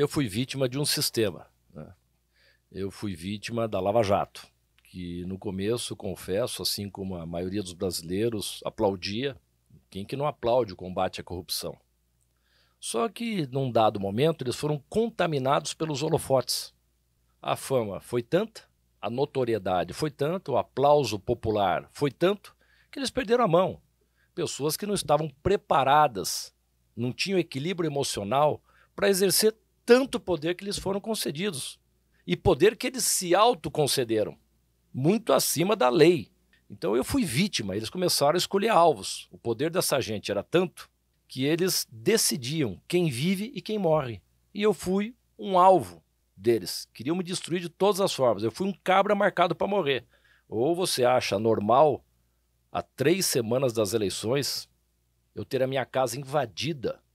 Eu fui vítima de um sistema. Né? Eu fui vítima da Lava Jato, que no começo, confesso, assim como a maioria dos brasileiros aplaudia, quem que não aplaude o combate à corrupção? Só que num dado momento eles foram contaminados pelos holofotes. A fama foi tanta, a notoriedade foi tanto, o aplauso popular foi tanto, que eles perderam a mão. Pessoas que não estavam preparadas, não tinham equilíbrio emocional para exercer tanto poder que lhes foram concedidos. E poder que eles se autoconcederam, muito acima da lei. Então eu fui vítima, eles começaram a escolher alvos. O poder dessa gente era tanto que eles decidiam quem vive e quem morre. E eu fui um alvo deles. Queriam me destruir de todas as formas. Eu fui um cabra marcado para morrer. Ou você acha normal, há três semanas das eleições, eu ter a minha casa invadida